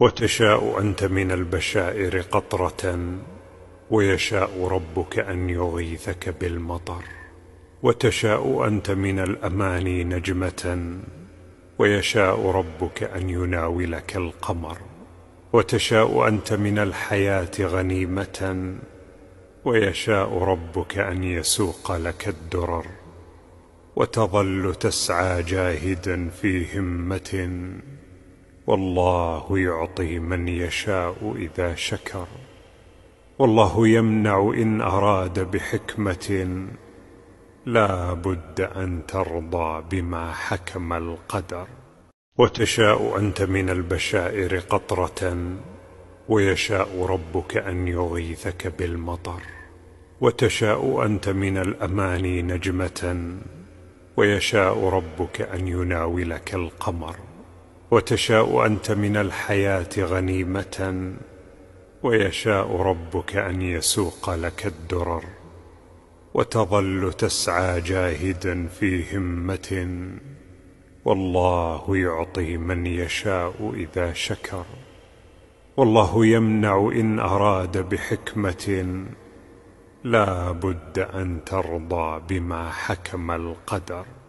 وتشاء أنت من البشائر قطرة ويشاء ربك أن يغيثك بالمطر وتشاء أنت من الأماني نجمة ويشاء ربك أن يناولك القمر وتشاء أنت من الحياة غنيمة ويشاء ربك أن يسوق لك الدرر وتظل تسعى جاهدا في همة والله يعطي من يشاء اذا شكر والله يمنع ان اراد بحكمه لا بد ان ترضى بما حكم القدر وتشاء انت من البشائر قطره ويشاء ربك ان يغيثك بالمطر وتشاء انت من الاماني نجمه ويشاء ربك ان يناولك القمر وتشاء أنت من الحياة غنيمة ويشاء ربك أن يسوق لك الدرر وتظل تسعى جاهدا في همة والله يعطي من يشاء إذا شكر والله يمنع إن أراد بحكمة لا بد أن ترضى بما حكم القدر